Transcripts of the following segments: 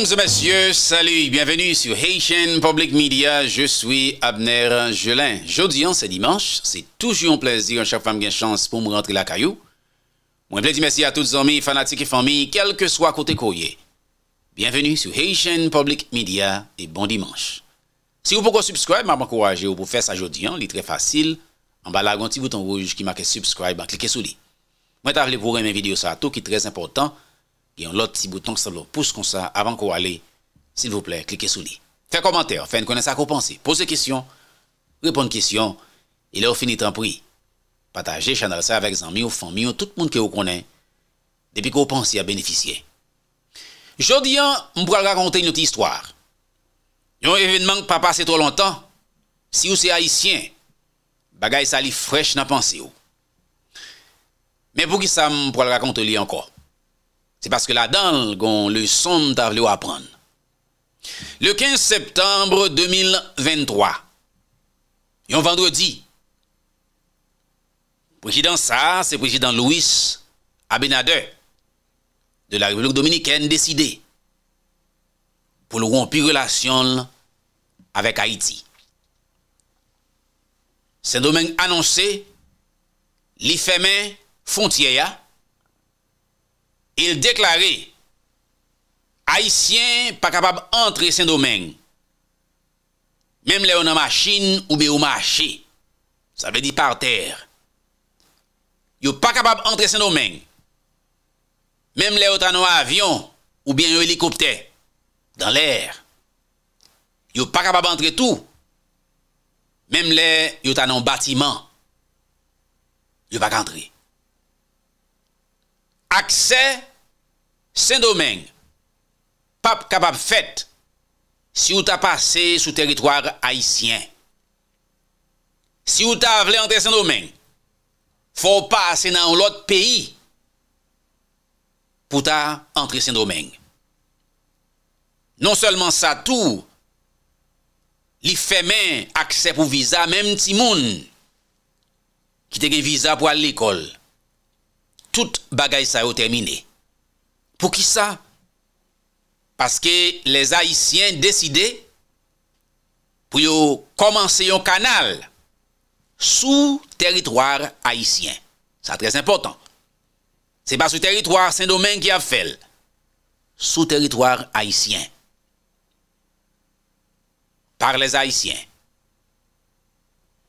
Mesdames et messieurs, salut, bienvenue sur Haitian Public Media, je suis Abner Gelin. Jeudi, hein, c'est dimanche, c'est toujours un plaisir, chaque femme qui a chance pour me rentrer la caillou. Moi, plaisir merci à tous les amis, fanatiques et familles, quel que soit côté courrier. Bienvenue sur Haitian Public Media et bon dimanche. Si vous pouvez subscribe, je vous ou pour faire ça aujourd'hui, c'est hein, très facile. En bas là, un petit bouton rouge qui marque subscribe, cliquez sur lui. Moi, t'as pour mes vidéos, ça tout qui est très important. Il y un autre petit bouton qui le pousse comme ça avant qu'on aller. S'il vous plaît, cliquez sur lui. Faites commentaire, faites connaître ça qu'on pense. Posez question, répondez question. Et là, on finit en prix. Partagez channel ça avec amis, ou familles, tout le monde que vous connaissez. Depuis que vous pensez à bénéficier. Jodi hein, je vais vous raconter une autre histoire. un événement qui pas passé trop longtemps. Si vous êtes haïtien, bagay ça li fraîche dans pensée Mais pour qui ça on vous raconter li encore? Se paske la dal goun le son ta vle ou apran. Le 15 septembre 2023, yon vendredi, Prejidan Saas et Prejidan Louis Abinadeu de la République Dominikène deside pou louron pi relasyon avèk Haiti. Se domèng annonse li fèmè fontiè ya, il deklari, haisyen pa kapab antre sen domeng, mem le ou nan machin ou be ou machi, sa ve di par ter, yo pa kapab antre sen domeng, mem le ou tan ou avyon, ou be ou helikopte, dan l'er, yo pa kapab antre tou, mem le yo tan ou batiman, yo pa kantri. Aksè, Sendo men, pap kapap fèt si ou ta pase sou teritoar haisyen. Si ou ta vle entre sendo men, fò pase nan ou lot peyi pou ta entre sendo men. Non selman sa tou, li fè men akse pou viza menm ti moun ki teke viza pou al l'ekol. Tout bagay sa yo termine. Pou ki sa? Paske les Haitien deside pou yo komanse yon kanal sou teritwar Haitien. Sa tres important. Se pa sou teritwar, sen domen ki a fel sou teritwar Haitien. Par les Haitien.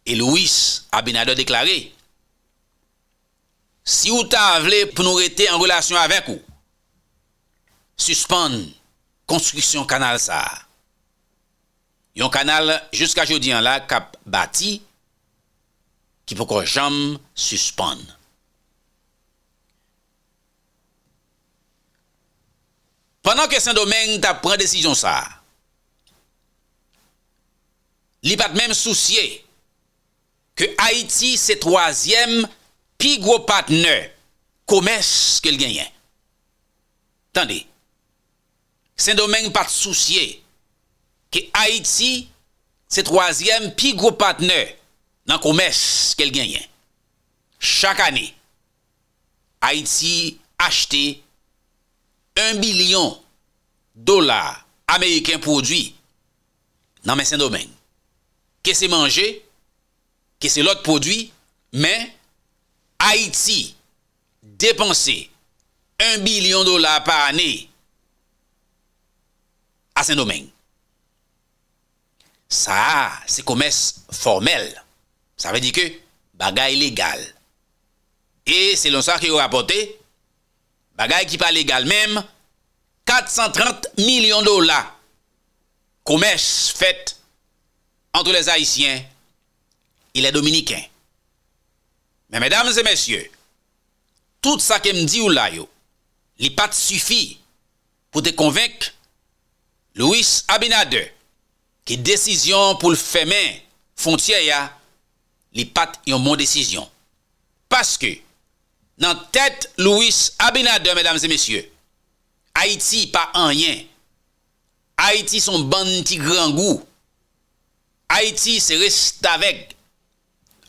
Elouis a benade deklaré si ou ta avle pou nou rete en relasyon avek ou Suspon, konstruksyon kanal sa. Yon kanal, Juska jodi an la, Kap bati, Ki pou kon jom, Suspon. Pendan ke sa domen, Ta pren desisyon sa, Li pat menm souciye, Ke Haiti se troasyem, Pi gwo pat ne, Koumes ke l genyen. Tande, Saint-Domingue pat souciye ke Haiti se troasyem pi groupatne nan komes ke l genyen. Chak ane Haiti achete 1 bilion dolar ameyken podwi nan men Saint-Domingue. Ke se manje, ke se lot podwi, men Haiti depanse 1 bilion dolar par ane Asen domen. Sa, se koumes formel, sa ve di ke bagay legal. E se lon sa ki yo rapote, bagay ki pa legal mem, 430 milyon dola koumes fèt antre les Haitien ilè Dominikèn. Men, mesdames et messieurs, tout sa ke mdi ou la yo, li pat sufi pou te konvek Louis Abinade, ki desisyon pou fèmen fontyaya, li pat yon moun desisyon. Paske nan tèt Louis Abinade, mèdames et mèsyè, Haiti pa anyen, Haiti son ban ti gran gou, Haiti se restavek,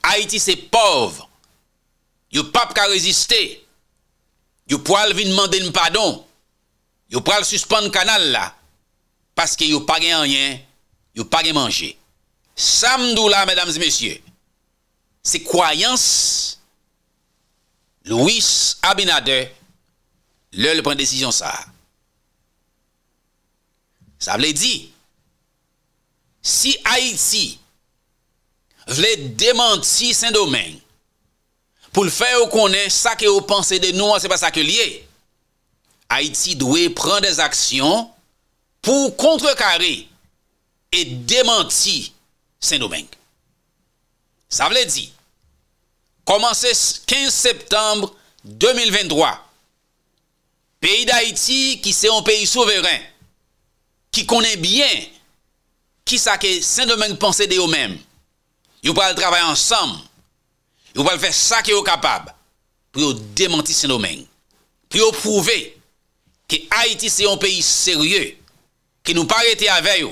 Haiti se pov, yo pap ka reziste, yo pral vi nman den mpadon, yo pral suspande kanal la, parce que a pas rien, a pas Samdou Samdoula, mesdames et messieurs, c'est croyance Louis Abinader, le, le prend décision ça. Ça veut dire, si Haïti voulait démentir saint domaine pour le faire connaître ça que vous pensez de nous, c'est pas ça que lié. Haïti doit prendre des actions pou kontre kare e dementi Saint-Domingue. Sa vle di, komanse 15 septembre 2023, peyi d'Haïti ki se yon peyi souveren, ki konen byen ki sa ke Saint-Domingue ponse de yo men, yo pal trabay ansam, yo pal fè sa ke yo kapab, pou yo dementi Saint-Domingue, pou yo prouve ki Haïti se yon peyi seryeu, Que nous pas arrêté avec eux.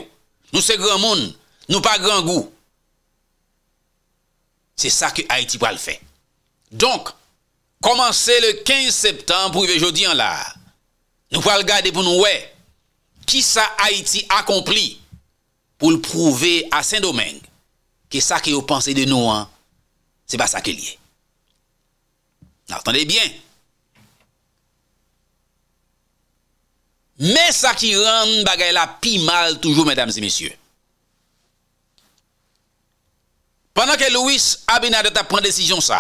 Nous sommes grand monde, nous pas grand goût. C'est ça que Haïti va le faire. Donc, commencer le 15 septembre, jeudi en là. Nous allons regarder pour nous, qui ça Haïti accompli pour le prouver à Saint-Domingue que ça que vous pensez de nous, ce c'est pas ça qu'il y est. Entendez bien. Mè sa ki ran bagay la pi mal toujou, mèdames et mèsyou. Panan ke Louis Abinadou tap pran desisyon sa,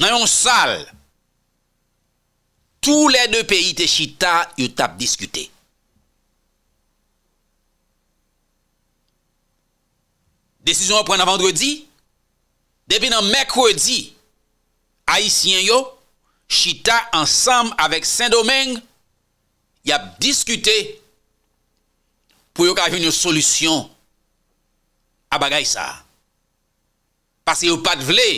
nan yon sal, tou lè dè pèyi te chita, yon tap diskute. Desisyon yo pran avandredi, depi nan mèkredi, a yisyen yo, Chita ansam avèk Saint-Domingue y ap diskute pou yo ka avè yon solusyon a bagay sa. Pase yo pat vle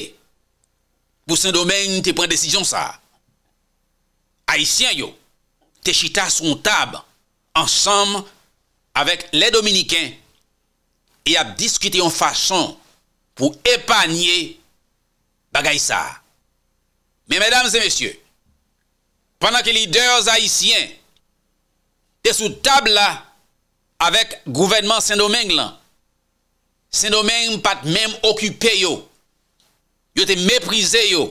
pou Saint-Domingue te pren desisyon sa. Aisyen yo, te Chita son tab ansam avèk le Dominikèn y ap diskute yon fason pou epanye bagay sa. Men, mèdames et mèsyè, panan ke li dèurs haïsyen te sou tab la avèk gouvernement Saint-Domingue lan, Saint-Domingue pat mèm okupè yo, yo te mèprisé yo,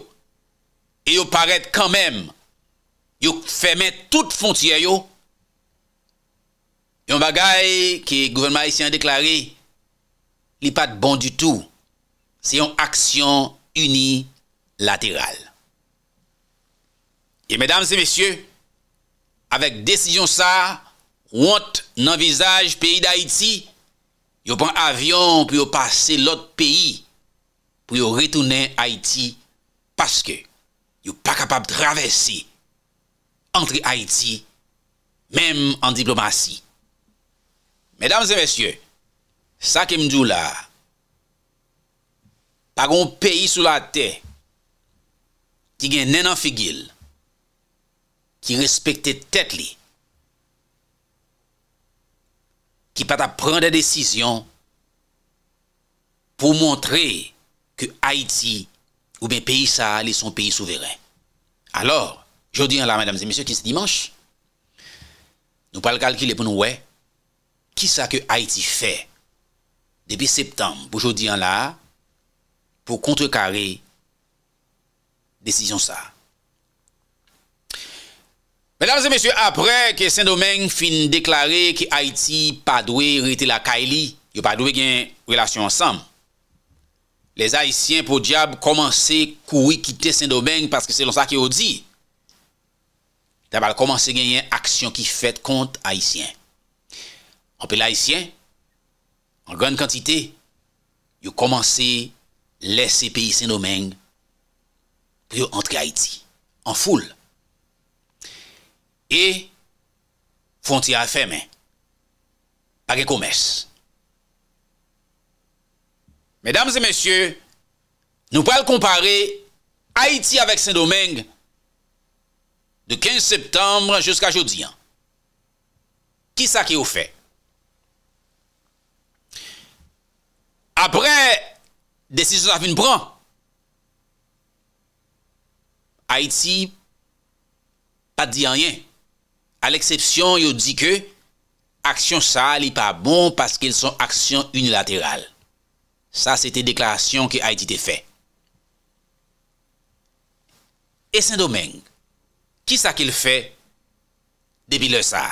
e yo paret kèmèm, yo fèmè tout fontyè yo, yon bagay ki gouvernement haïsyen deklaré, li pat bon du tout, se yon aksyon unilateral. Et mesdames et messieurs, avèk desisyon sa, want nan vizaj peyi d'Haïti, yo pan avyon pou yo pase l'ot peyi pou yo retounen Haïti, paske yo pa kapab travesi antre Haïti, mèm an diplomasi. Mesdames et messieurs, sa kem djou la, pa gon peyi sou la te, ki gen nen an figil, qui respectait tête li, qui pas prendre des décisions pour montrer que Haïti ou bien pays ça est son pays souverain. Alors, je dis là, mesdames et messieurs, qui c'est dimanche, nous pas le calculer pour nous, qui ça que Haïti fait depuis septembre, pour aujourd'hui en là, pour contrecarrer décision ça. Mesdames et messieurs, apre ke Saint-Domingue fin deklare ki Haiti pa dwe rete la Kaili, yo pa dwe gen relasyon ansam, les Haitien pou diab komanse koui kite Saint-Domingue paske selon sa ki yo di, tabal komanse genyen aksyon ki fet kont Haitien. Anpe l'Haitien, an gwen kantite, yo komanse lese peyi Saint-Domingue priyo antre Haiti, an foule. e fonti a fèmè pa ge koumès. Mèdames et mèsyè, nou pral kompare Haiti avèk Saint-Domingue de 15 septembre jousk a jodi an. Ki sa ki ou fè? Apre, desi sa fin pran, Haiti pa di an yè. A l'eksepsyon yo di ke aksyon sa li pa bon paske l son aksyon unilateral. Sa se te deklarasyon ki a iti te fe. E sen domeng, ki sa ke l fe debi le sa?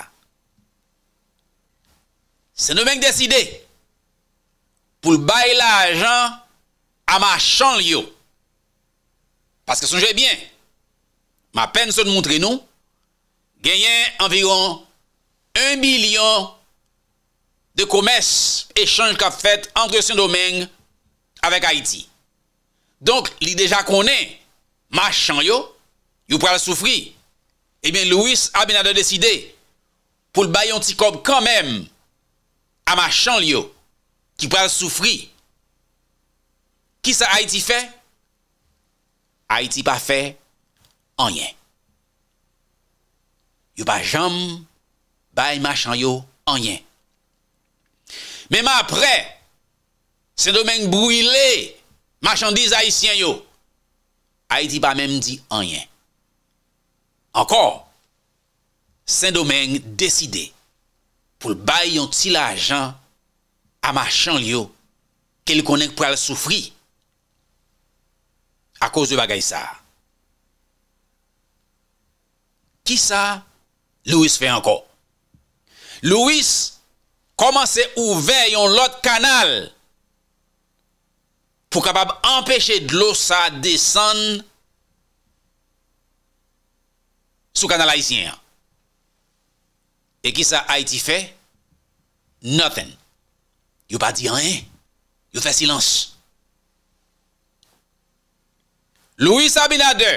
Sen domeng deside pou bay la ajan a ma chan li yo. Paske son jè bien. Ma pen se te montre nou genyen anviron 1 milyon de komes e chanj kap fet entre sin domen avèk Haiti. Donk li deja konen, ma chan yo, yo pral soufri. Ebyen eh Louis Abinader deside pou l bayon ti kop kanmen a ma chan yo, ki pral soufri. Ki sa Haiti fe? Haiti pa fe anyen. yo pa jam bay machan yo anyen. Mem apre, sen domen brou ilè, machan diz a isyen yo, a yi di pa mem di anyen. Ankor, sen domen deside, pou bay yon ti la jan, a machan yo, ke li konen pou al soufri, a koz yo pa gay sa. Ki sa, Louis fè anko. Louis, koman se ouve yon lot kanal pou kapab empèche d'lou sa desan sou kanal la isyè an. E ki sa ha iti fè? Nothing. Yon pa di an e. Yon fè silans. Louis a bin a dè.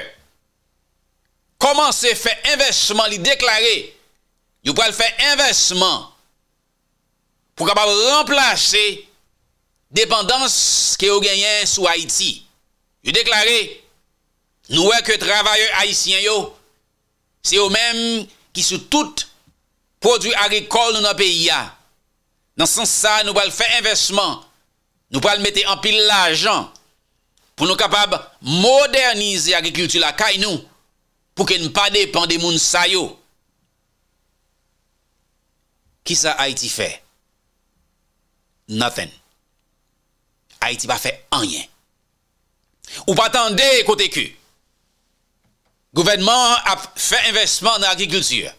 Komanse fè investman li deklarè, yo pou al fè investman, pou kapab remplase, dependans ke yo genyen sou Haiti. Yo deklarè, nou wèk yo travayè Haitien yo, se yo menm ki sou tout prodwi agrikol nou nan peyi ya. Nan sens sa, nou pou al fè investman, nou pou al mette ampil lajan, pou nou kapab modernize agrikultur la kay nou. pour qu'elle ne pas dépend des moun yo. Qui ça Haïti fait? Nothing. Haïti va fait rien. Ou pas attendre côté que gouvernement a fait investissement dans l'agriculture.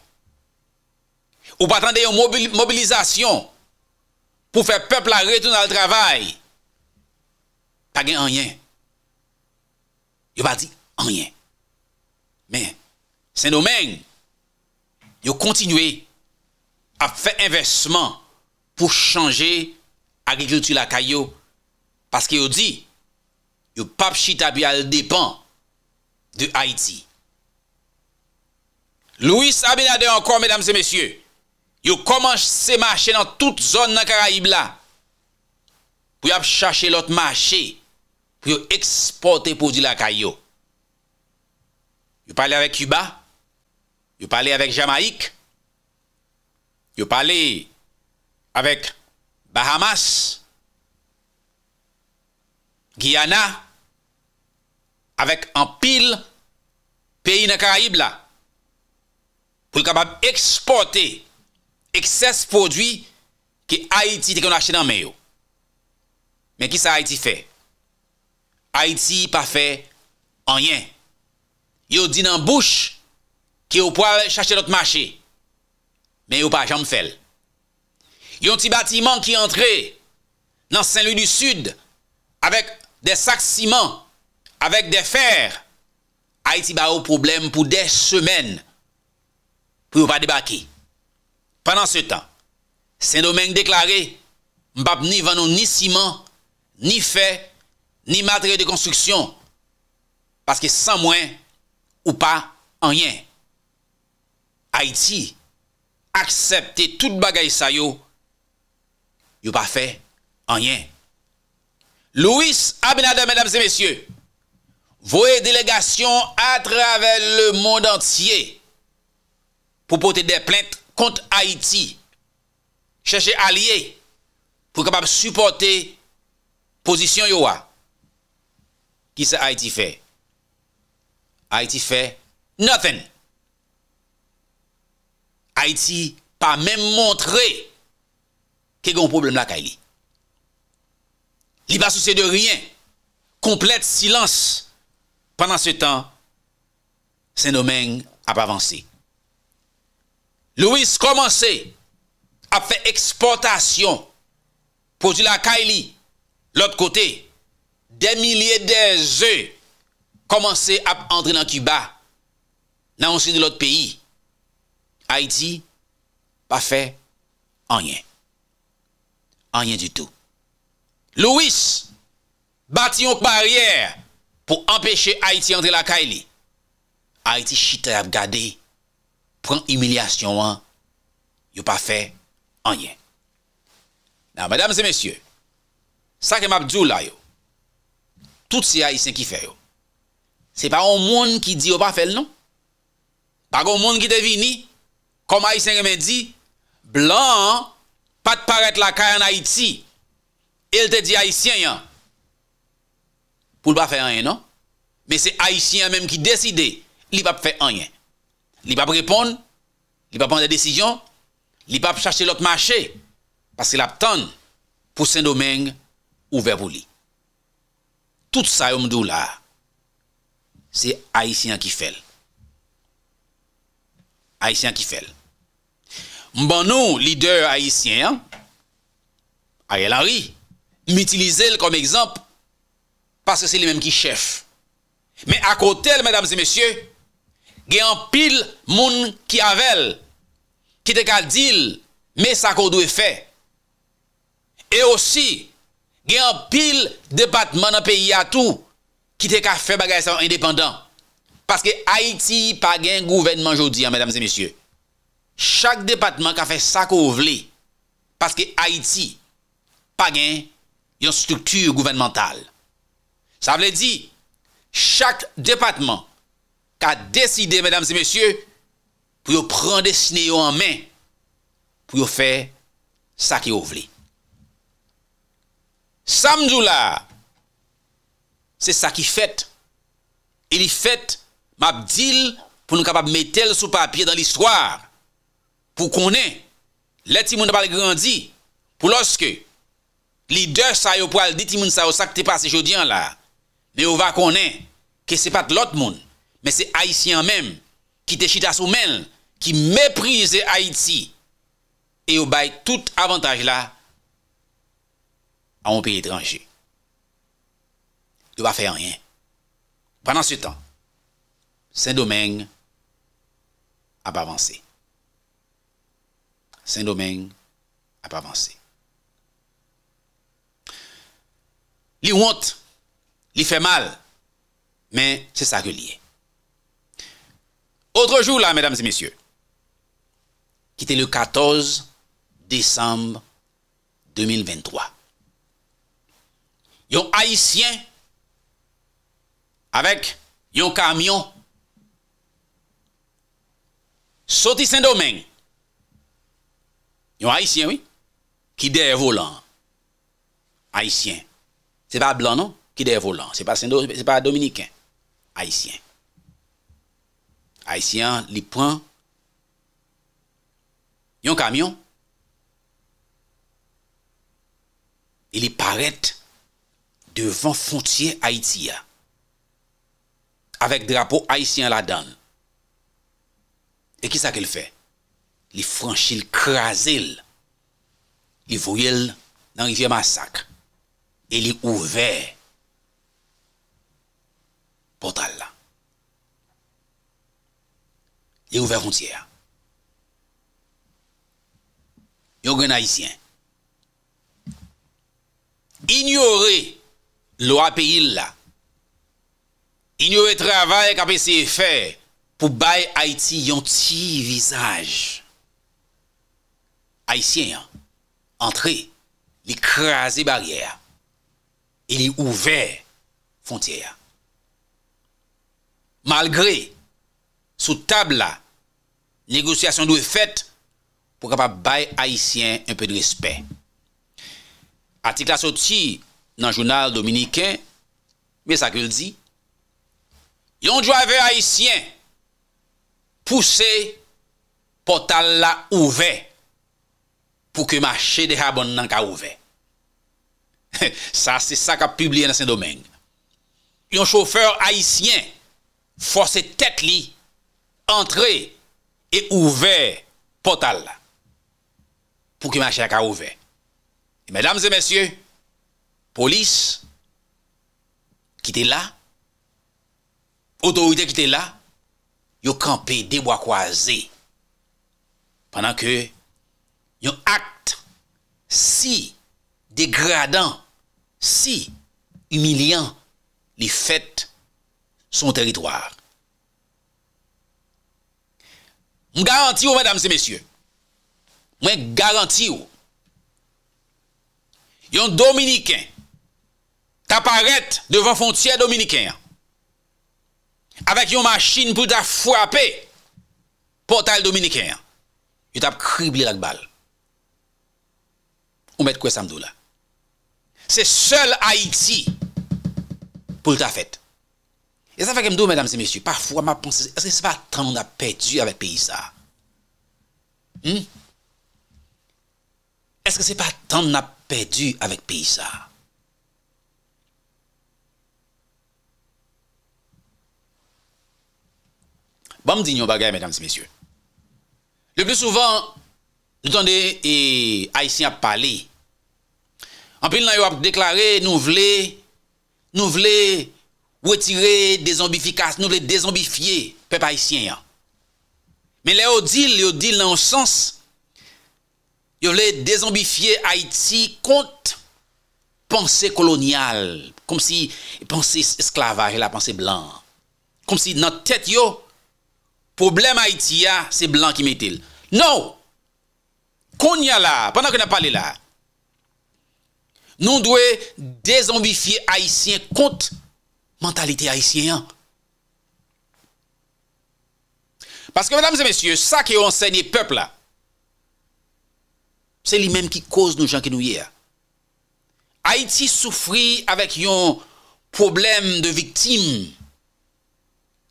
Ou pas attendre une mobilisation pour faire peuple à retourner au travail. Pas rien. Il va dire rien. Men, sen domen, yo kontinwe ap fè investman pou chanje agrikloutu lakay yo. Paske yo di, yo pap chitabia l depan de Haiti. Louis Abinade ankon, men damse mesyè, yo komanche se mache nan tout zon nan Karayib la pou yo ap chache lot mache pou yo eksporte pou di lakay yo. Yo pale avèk Cuba, yo pale avèk Jamaik, yo pale avèk Bahamas, Guyana, avèk an pil peyi nan Karayib la. Pou yon kabab eksportè eksès fòdwi ki Haiti te kon achè nan meyo. Men ki sa Haiti fè? Haiti pa fè anyèn. yo di nan bouch, ki yo pou a chache not maché, men yo pa jam fèl. Yon ti batiman ki antre, nan Saint-Louis du Sud, avèk de sak siman, avèk de fèr, ha iti ba ou problem pou de semen, pou yo pa debake. Pendan se tan, Saint-Domingue deklare, mbap ni vanno ni siman, ni fè, ni matre de konstruksyon, paske san mwen, Ou pa, anyen. Haiti, aksepte tout bagay sa yo, yo pa fe, anyen. Louis Abinada, mèdames et mèsyè, voye delegasyon a travel le monde entier pou pote de plente kont Haiti. Cheche alye, pou kapap supporte posisyon yo a. Ki se Haiti fe? Haïti fè nothing. Haïti pa mèm montre ke gon problem la kaili. Li pa souse de rien. Komplet silans. Panan se tan, sè nou mèng ap avansi. Louis komanse ap fè eksportasyon pou zile la kaili lot kote de milyè de zè Komanse ap entre nan Kuba, nan onsri nou lot peyi, Haiti pa fe anyen. Anyen du tout. Louis, bati yon barriere pou empeshe Haiti entre la kaile. Haiti chitre ap gade, pran emilyasyon an, yon pa fe anyen. Nan, madame se mesye, sa ke map djou la yo, tout se a yise ki fe yo, se pa ou moun ki di ou pa fel nou? Bak ou moun ki te vini, kom Aisyen gen men di, blan, pat paret la kaya en Haiti, el te di Aisyen yon. Poul pa fe anyen nou? Men se Aisyen men ki deside, li pap fe anyen. Li pap repon, li pap pon de desisyon, li pap chache lak mache, li pap chache lak mache, paske la pton pou sen domen ou vervou li. Tout sa yon mdou la, se Haitien kifel. Haitien kifel. Mban nou, lider Haitien, aye lari, m'utilize l kom ekzamp, paske se l menm ki chef. Men akotel, men damse mesye, gen an pil moun ki avel, ki te kal dil, men sakon dwe fe. E osi, gen an pil debatman an peyi atou, ou, ki te ka fè bagay sa ou indépendant, paske Haiti pa gen gouvernement jodi an, chak depatman ka fè sa kou vle, paske Haiti pa gen yon struktur gouvernemental. Sa vle di, chak depatman ka deside, mèdames et mèsyè, pou yo pran desine yo an men, pou yo fè sa kou vle. Samdoula, Se sa ki fèt. E li fèt map dil pou nou kapap metel sou papye dan l'histoire. Pou konen, leti moun apal grandi. Pou loske, li de sa yo pwal diti moun sa yo sakte pa se jodyan la. Ne ou va konen, ke se pat lot moun. Men se Haitien men, ki te chita sou men, ki meprize Haiti. E ou bay tout avantaj la, a moun pi etranjè. ne va faire rien. Pendant ce temps, Saint-Domingue a pas avancé. Saint-Domingue a pas avancé. Il honte, il fait mal, mais c'est ça que est. Autre jour là, mesdames et messieurs, qui était le 14 décembre 2023. Yo haïtien avec un camion sorti Saint-Domingue. Un haïtien oui qui derrière volant. Haïtien. C'est pas blanc non qui derrière volant, c'est pas pas dominicain. Haïtien. Haïtien li prend un camion il paraît devant frontière haïtien avec drapeau haïtien là-dedans. Et qui ça qu'elle fait Il franchit le crase, Il voyait dans le rivière massacre. Et il ouvert portal là. Il ouvert frontière. Il un haïtien. Ignorer l'OAPI là. I nou e travay kapè se fè pou bay Aïti yon ti vizaj. Aïtien yon, entre, li krasè barriè, e li ouve fontiè. Malgré, sou tab la, negosyasyon nou e fèt pou kapè bay Aïtien yon pè de respè. Atik la soti nan jounal Dominikè, mè sa kèl di, Yon jo ave haisyen puse portal la ouve pou ke mache de habon nan ka ouve. Sa se sa ka publie nan sen domeng. Yon chofer haisyen fose tet li entre e ouve portal la pou ke mache de habon nan ka ouve. Medams et messieurs, polis ki te la. Otorite ki te la, yon kampe debo akwaze. Panan ke yon akte si degradant, si humiliant li fèt son teritoar. Mwen garanti ou, mwen garanti ou, yon dominikèn ta paret devan fontia dominikèn an. avec une machine pour ta frapper portail dominicain. Il t'a criblé la balle. On met quoi ça me là C'est seul Haïti pour ta fête. Et ça fait que me mesdames et messieurs, parfois ma pensée, est-ce que c'est pas tant qu'on a perdu avec pays ça hmm? Est-ce que c'est pas tant qu'on a perdu avec pays ça Bon, me dire mesdames et messieurs. Le plus souvent, nous entendons et Haïtiens parler. En pile, ils ont déclaré, nous voulons, nous voulons retirer des zombifications, nous voulons désombifier, peuple haïtien. Mais les odile, les dans le sens, ils voulaient désombifier Haïti contre pensée coloniale, comme si pensée esclavage la pensée blanc. Comme si dans tête yo problème Haïti, c'est blanc qui met-il. Non! Qu'on y a là, pendant qu'on a parlé là, nous devons dézombifier haïtien contre mentalité haïtienne. Parce que, mesdames et messieurs, ça qui enseigne le peuple là, c'est lui-même qui cause nos gens qui nous hier. Haïti souffrit avec un problème de victime.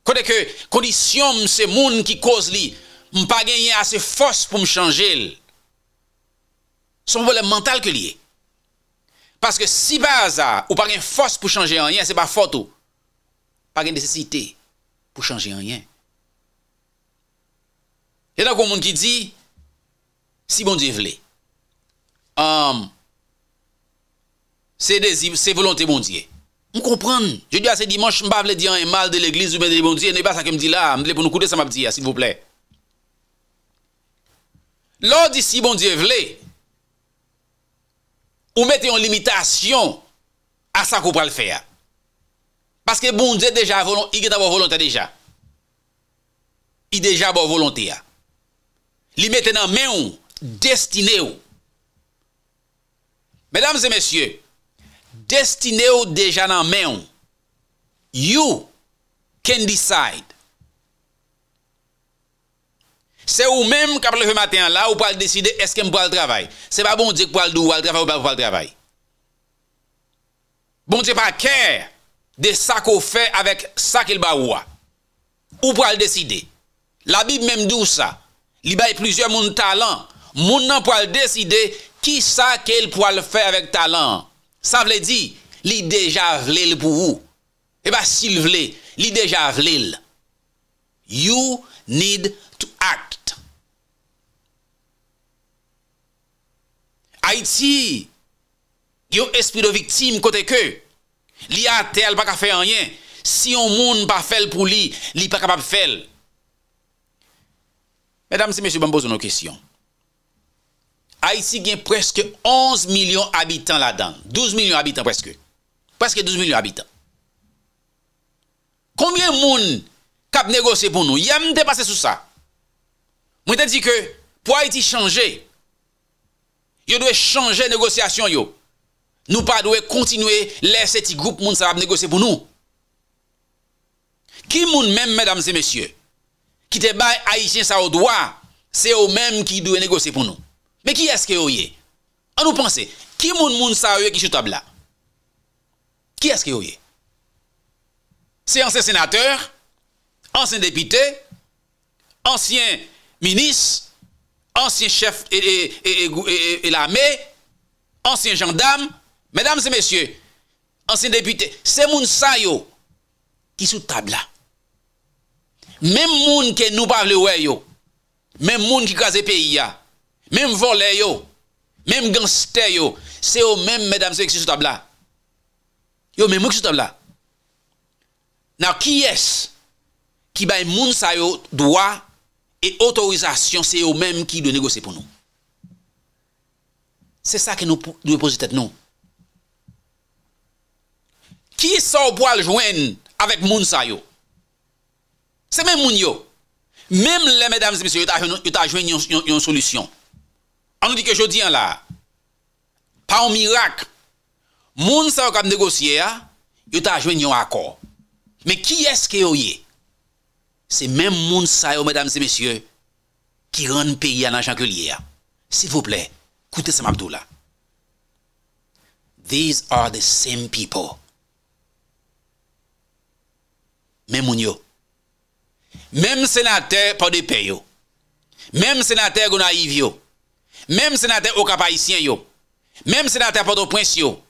Kote ke kondisyon mse moun ki koz li, mpa gen yon ase fos pou mchange li. Son mwen la mental ke li e. Paske si ba aza, ou pa gen fos pou chanje an yon, se pa foto. Pa gen desisite pou chanje an yon. E dan kon moun ki di, si bon diye vle. Se dezi, se volonte bon diye. M kompran, je di a se dimanche m ba vle di an en mal de l'eglise ou m de li bon die, e ne pa sa ke m di la, m de le pou nou koude sa m ap di ya, si l vple. Lò di si bon die vle, ou mette yon limitasyon a sa kou pral fè ya. Paske bon die deja, i geta bo volontè deja. I deja bo volontè ya. Li mette nan men ou, destine ou. Medamze mesye, Destine ou deja nan men ou. You can decide. Se ou men kap le fe maten la ou pou al deside eske m pou al travay. Se pa bon dik pou al dou ou al travay ou pa pou al travay. Bon dik pa kè de sa ko fe avèk sa ke l ba ou a. Ou pou al deside. La bib men m dou sa. Li bay plizye moun talan. Moun nan pou al deside ki sa ke l pou al fe avèk talan. Sa vle di, li deja vle li pou ou? E ba sil vle, li deja vle li. You need to act. Haiti, yo espri de victime kote ke, li ate al pa ka fe anyen. Si yon moun pa fel pou li, li pa kapab fel. Medam si mèche bèm bozoun nou kesyon. Haïti a presque 11 millions d'habitants là-dedans. 12 millions d'habitants presque. Presque 12 millions d'habitants. Combien de monde cap négocier pour nous? y a te passé sous ça. Moi te dit que pour Haïti changer, il doit changer négociation yo. Nous pas doit continuer laisser ce groupe monde ça négocier pour nous. Qui moun même mesdames et messieurs qui te haïtien ça au droit, c'est eux même qui doit négocier pour nous. Mais qui est-ce que vous est On nous pense, qui est-ce sa qui sous table là Qui est-ce que vous C'est ancien sénateur, ancien député, ancien ministre, ancien chef et, et, et, et l'armée, ancien gendarme, mesdames et messieurs, ancien député, c'est moun sa yo qui sous table là. Même moun que nous parle yo, même moun qui des pays même voler, même gangster c'est eux même mesdames et messieurs sur table là. Yo même moi sur table là. Now qui est qui bail moun sa yo droit et autorisation, c'est eux même qui doivent négocier pour nous. C'est ça que nous devons poser tête nous. Qui sort pour joindre avec moun sa yo? C'est même moun yo. Même les mesdames et messieurs, ils ont joué une solution. On nous dit que je dis hein, là, pas un miracle, moun sa yo négocier, hein, yo ta joint un accord. Mais qui est-ce que est? C'est même moun sa yo, mesdames et messieurs, qui rend pays à l'argent que hein. S'il vous plaît, écoutez m'abdou m'abdoula. These are the same people. Même moun yo. Même sénateur pas de payo. Même sénateur gonaïve yo. Même sénateur au cap haïtien yo, même sénateur Port-au-Prince yo,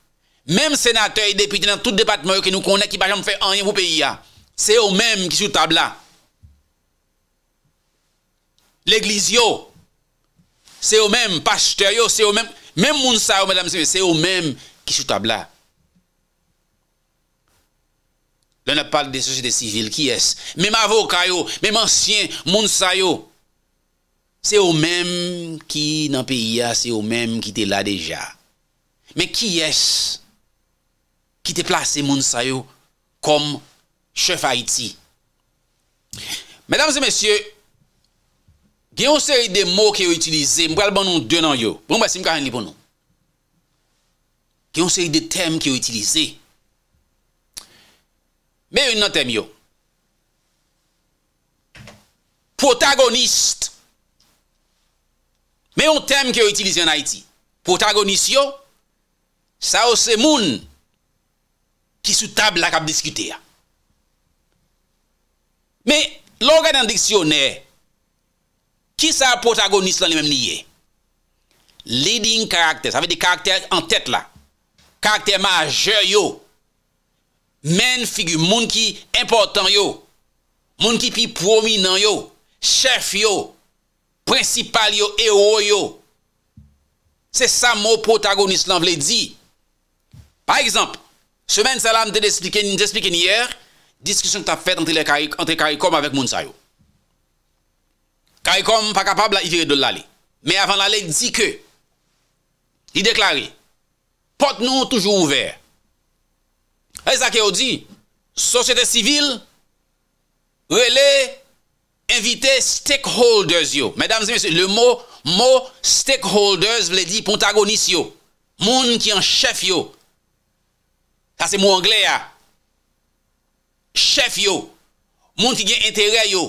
même sénateur et député dans tout département que nous connaissons qui pas jamais fait rien pour pays C'est eux mêmes qui sont table là. L'église yo, c'est eux mêmes pasteur yo, c'est eux mêmes même moun mesdames c'est eux mêmes qui sont table là. Là, on parle des sociétés civiles, qui est-ce? Même avocat, même ancien, moun yo. Se ou menm ki nan pe ya, se ou menm ki te la deja. Men ki yes, ki te plase moun sa yo kom chef Haiti. Men damse men sye, gen yon seri de mou ki yo itilize, mwen pal ban nou denan yo, mwen bon, basim ka han li pon nou. Gen yon seri de tem ki yo itilize, men yon nan tem yo, protagonist Mè yon tem ki yo itilize yon ha iti. Protagonist yo, sa ou se moun ki sou tablak ap diskute ya. Mè, lò gade an diksyonè, ki sa protagonist lan lè mèm niye? Leading karakter, sa ve de karakter an tèt la. Karakter maje yo, men figu, moun ki important yo, moun ki pi promi nan yo, chef yo, principal yo héros yo. C'est ça mon protagoniste l'en dit. Par exemple, semaine ça là me expliqué hier discussion que tu faite entre les entre CARICOM avec Mounsayo. CARICOM pas capable de de l'aller. Mais avant l'aller dit que il déclarait porte nous toujours ouvert. Et ça qu'il dit société civile relais Invite stakeholders yo. Mèdames et mèdames, le mò, mò stakeholders vle di pontagonis yo. Moun ki an chef yo. Sa se mò anglè ya. Chef yo. Moun ki gen intère yo.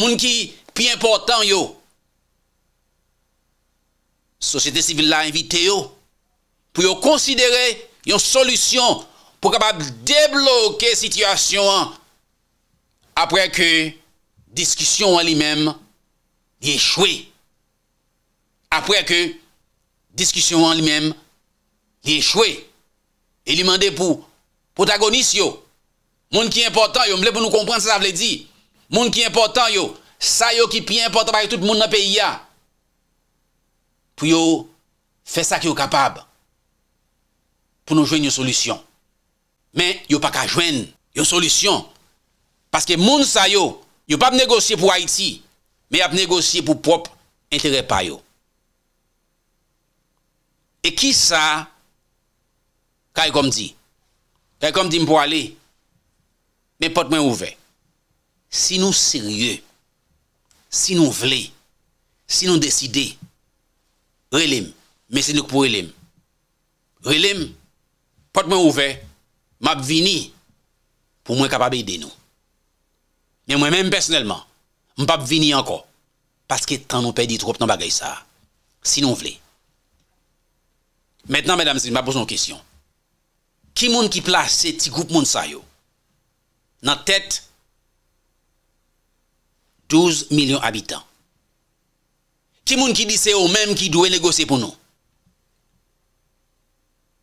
Moun ki pi important yo. Sosyete sivil la invite yo. Pou yo konsidere yon solusyon pou kapab deblokè sityasyon apre ke diskisyon an li mem, li e chwe. Apre ke, diskisyon an li mem, li e chwe. E li mande pou, pou tagonis yo, moun ki important yo, mle pou nou komprense sa vle di, moun ki important yo, sa yo ki pi important pa yot tout moun nan peyi ya, pou yo, fe sa ki yo kapab, pou nou jwen yo solisyon. Men, yo pa ka jwen, yo solisyon, paske moun sa yo, Yo pa m negosye pou Haiti, me ap negosye pou pop entere payo. E ki sa kaj kom di? Kaj kom di m pou ale? Me pot mwen ouve. Si nou serye, si nou vle, si nou deside, relim, me sinouk pou relim. Relim, pot mwen ouve, m ap vini pou mwen kapabe ide nou. Me mwen mwen mwen mwen personelman, mwen pat vini anko. Paske tan nou pedi trope nan bagay sa. Sin nou vle. Mwen nan mwen mwen mwen mwen mwen, mwen pat poson kisyon. Ki mwen ki plase ti goop mwen sa yo? Nan tet 12 milyon abitan. Ki mwen ki di se yo menm ki do e legose pou nou?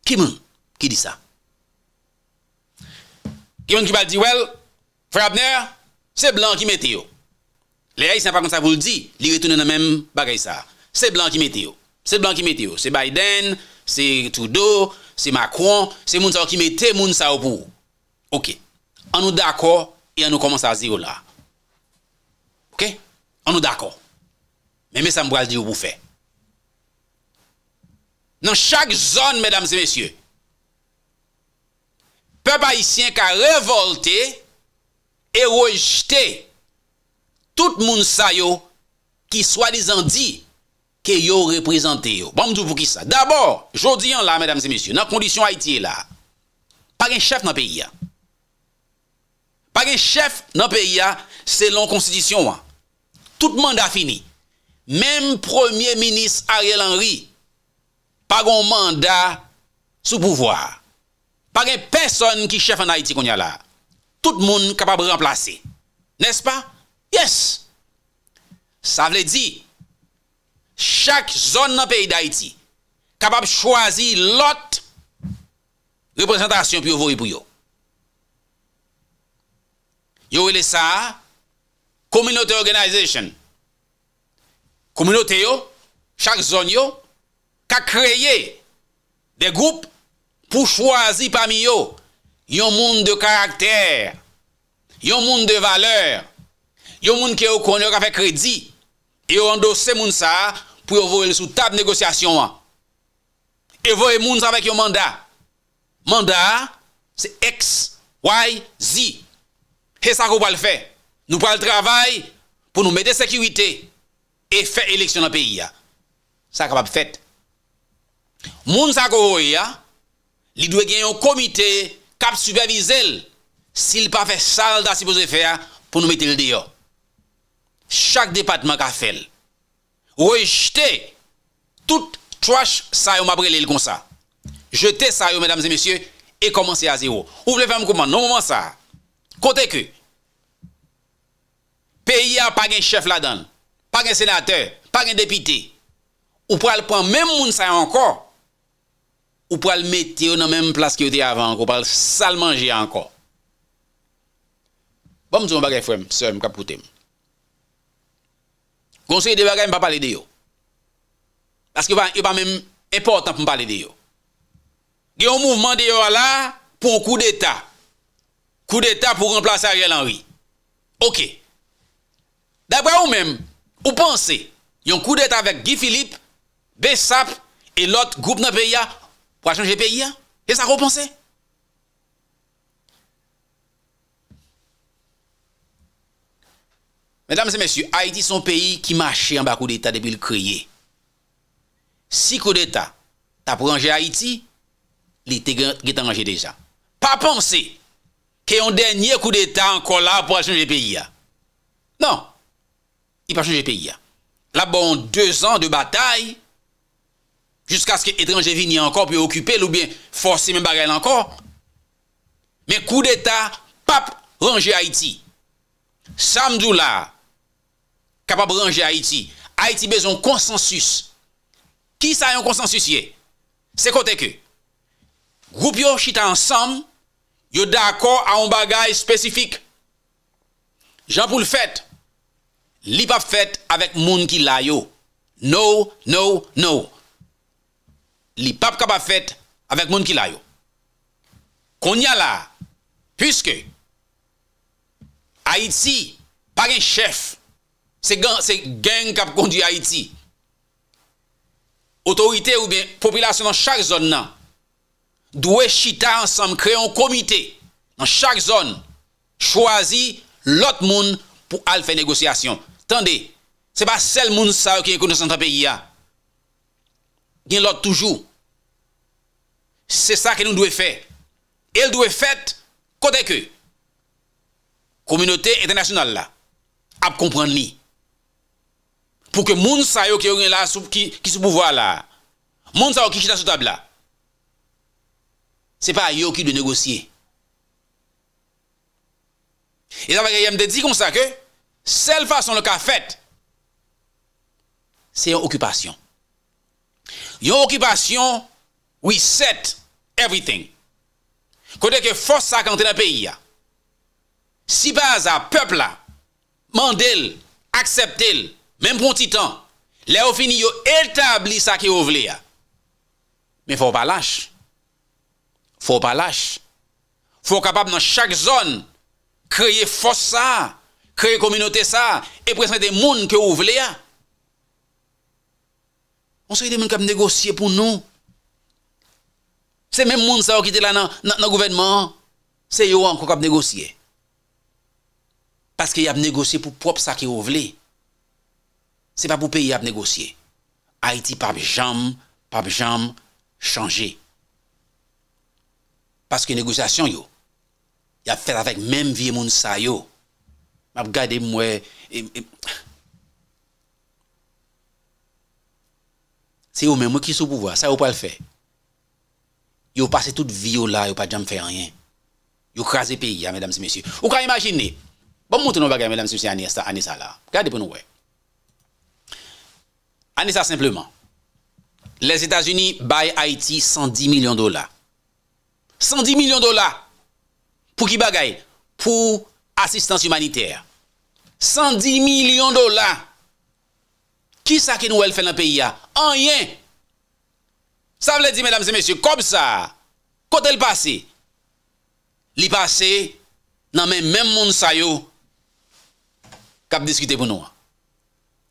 Ki mwen ki di sa? Ki mwen ki bat di wel Fradner c'est blanc qui mette yo. Les Haïtiens, pas comme ça vous le dit, ils retournent dans le même bagaille ça. C'est blanc qui mette yo. C'est blanc qui mette yo. C'est Biden, c'est Trudeau, c'est Macron, c'est moun qui mette moun ça pour. OK. On est d'accord et on commence à zéro là. OK On est d'accord. Mais mais ça me va dire vous faites. Dans chaque zone, mesdames et messieurs, peuple haïtien qui a révolté, E rejte tout moun sa yo ki swa li zan di ke yo reprezenteyo. Bon mdou pou ki sa. Dabor, jodi yon la, mèdames et messieurs, nan kondisyon Haiti yon la, pa gen chèf nan peyi ya. Pa gen chèf nan peyi ya, selon konstidisyon wan. Tout manda fini. Mèm premier-ministre Ariel Henry, pa gen manda sou pouvoi. Pa gen person ki chèf nan Haiti kon yon la, tout le monde capable de remplacer. N'est-ce pas? Yes. Ça veut dire, chaque zone dans le pays d'Haïti, capable de choisir l'autre représentation pour vous pour vous. Vous avez ça, communauté organisation. Communauté, yo, chaque zone, yo, qui a créé des groupes pour choisir parmi eux yon moun de karakter, yon moun de valeur, yon moun ki yo konye kwa fe kredi, e yo rando se moun sa, pou yo vore sou tab negosyasyon an. E vore moun sa vek yon manda. Manda, se X, Y, Z. He sa kou pal fe. Nou pal travay, pou nou me de sekiwite, e fe eleksyon an peyi ya. Sa kou pap fet. Moun sa kou vore ya, li dwe gen yon komite, cap superviser s'il pas fait ça il supposé faire pour nous mettre le dehors chaque département qu'a fait rejeter toute trash ça on m'a brûlé comme ça jeter ça mesdames et messieurs et commencer à zéro Vous voulez faire comment non moment ça côté que pays a pas un chef là-dedans pas un sénateur pas un député ou pour le prendre même moun ça encore ou pral metye ou nan menm plas ki yo te avan, ou pral sal manje ankon. Bwam zon bagay fwem, sèm kapoutem. Gonsye de bagay m papalide yo. Pask yo pa menm epotan pou m palide yo. Ge yon mouvman de yo ala, pou kou d'eta. Kou d'eta pou remplase a riel anwi. Ok. Dabwa ou menm, ou ponse, yon kou d'eta avèk Guy Philippe, Besap, e lot, goup nan peya, pour changer le pays. Et ça, vous Mesdames et messieurs, Haïti, est un pays qui marchait en bas coup d'État depuis le créé. Si coup d'État, t'as rangé Haïti, il était rangé déjà. Pas penser que un dernier coup d'État encore là pour changer le pays. Hein. Non, il pas changer le pays. Hein. Là, bon, deux ans de bataille Jusk aske etranjevi ni ankor pou yon okupel ou bien forse men bagay lankor. Men kou d'Etat pap ranje Haiti. Sam dou la kapap ranje Haiti. Haiti bezon konsensus. Ki sa yon konsensus ye? Se kote ke? Goup yo chita ansam, yo d'akor a yon bagay spesifik. Jan pou l'fet. Li pap fet avèk moun ki la yo. No, no, no. li pap kap a fèt avèk moun ki layo. Kon yal la, pyske, Haïti, pa gen chèf, se gen kap kondi Haïti, otorite ou bien, popilasyon an chak zon nan, dwe chita ansam kre yon komite, an chak zon, chwazi lot moun pou al fè negosyasyon. Tande, se pa sel moun sa wè ki yon konos an ta peyi ya, gen lot toujou, c'est ça que nous devons faire. Et elle doit faire côté que communauté internationale là a comprendre ni pour que les gens yo qui là qui qui sous pouvoir là moun sa yo qui chita sous table là c'est pas yo qui de négocier et ça va me dit comme ça que seule façon le cas fait c'est une occupation une occupation oui 7 Everything. Kode ke fos sa kante la peyi ya. Si baza, pepla, mandel, akseptel, menm pon titan, le ou fini yo etabli sa ke ou vle ya. Men fò w pa lache. Fò w pa lache. Fò w kapab nan chak zon, kreye fos sa, kreye kominote sa, e presen de moun ke ou vle ya. On se y de moun kap negosye pou nou. C'est même monde qui était là dans le gouvernement, c'est eux encore qui ont négocié. Parce qu'ils a négocié pour propre ça qui voulaient. Ce n'est pas pour payer qu'ils ont négocié. Haïti pas jamais, pas jam changé. Parce que négociation, yo, y a fait avec même vieux monde ça yo. M'a regardé moi c'est eux même qui sont au pouvoir, ça peut pas le faire. Ils ont passé toute vie là, ils n'ont pas jamais fait rien. Ils ont crasé le pays, hein, mesdames et messieurs. Vous pouvez imaginer. Bon, moutou nos bagay, mesdames et messieurs, Anissa, Anissa là. pour nous. Anissa simplement. Les États-Unis baillent Haïti 110 millions de dollars. 110 millions de dollars. Pour qui bagaille Pour assistance humanitaire. 110 millions de dollars. Qui ça que nous fait dans le pays hein? Rien. Ça veut dire, mesdames et messieurs, comme ça, quand le passé il passe dans même même monde ça yo cap discuter pour nous.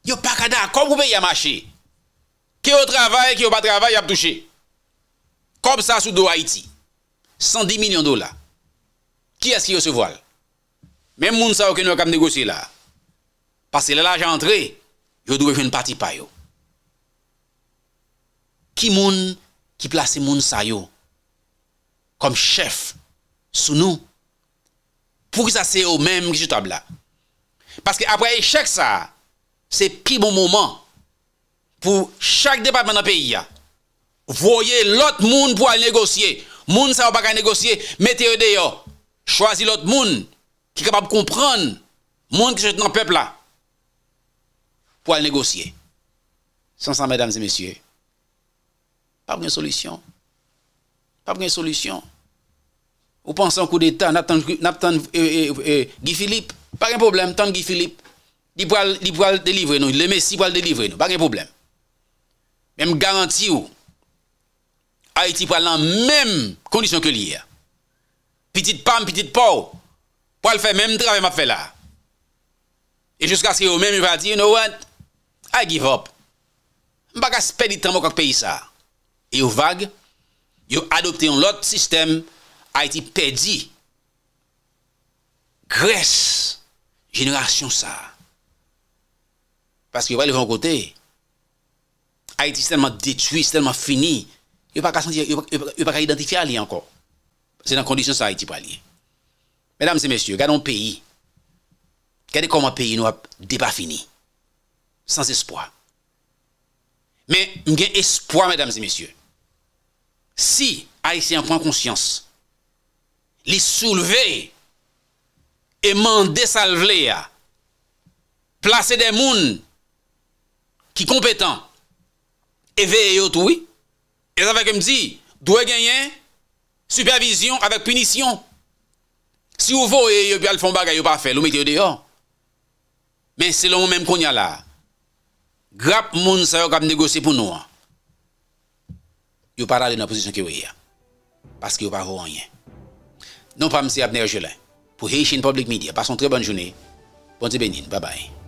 Yo pas kada comme vous pouvez a marché. Qui au travail, qui au pas travail, y a touché. Comme ça sous Haïti. 110 millions de dollars. Qui est-ce qui voile Même moun qui que nous cap négocier là. Parce que l'argent entré, je dois faire une partie par yo qui moun qui place moun sa yo comme chef sous nous pour que ça c'est au même résultat là parce que après chaque ça c'est plus bon moment pour chaque département dans pays voyez l'autre monde pour aller négocier monde ça va pas négocier mettez dehors choisis l'autre monde qui est capable de comprendre monde qui est dans peuple pour aller négocier sans ça mesdames et messieurs Pa brin solisyon. Pa brin solisyon. Ou pansan kou de ta, na tan euh, euh, euh, Gifilip, pa gen problem, tan Gifilip, li po al delivre nou, le non. mesi po al delivre nou, pa gen problem. Men m garanti ou, a iti po al nan men kondisyon ke li ya. Petit pam, petit pou, po al fe men, tra men ma fe la. E jouska se yo men, m pa ti, you know what, I give up. M baka se pedi tramok ak peyi sa. et au vague, ils ont adopté un autre système, Haïti perdit. Grèce, génération ça. Parce qu'ils va le grand côté. Haïti est tellement détruit, tellement fini. Il n'y a pas qu'à identifier à encore. C'est dans la condition ça Haïti pour aller. Mesdames et messieurs, regardez un pays. Regardez comment un pays nous a débat fini. Sans espoir. Mais a espoir, mesdames et messieurs si Haïtien prend conscience, les soulever et mander salver, placer des gens qui sont compétents, éveiller tout, oui. Et ça veut que me dit, doit gagner supervision avec punition. Si vous voulez, vous font bagay, vous pas fait, vous mettez dehors. Mais selon le même qu'on y a là. grap moun sa yo kap négocier pour nous. Hein. yo pa rade nan posisyon ki yo e ya. Pas ki yo pa rou anye. Non pa msi apne yo jelen. Po heye chen public media, pason tre bon jouni. Bon zi benin. Ba bay.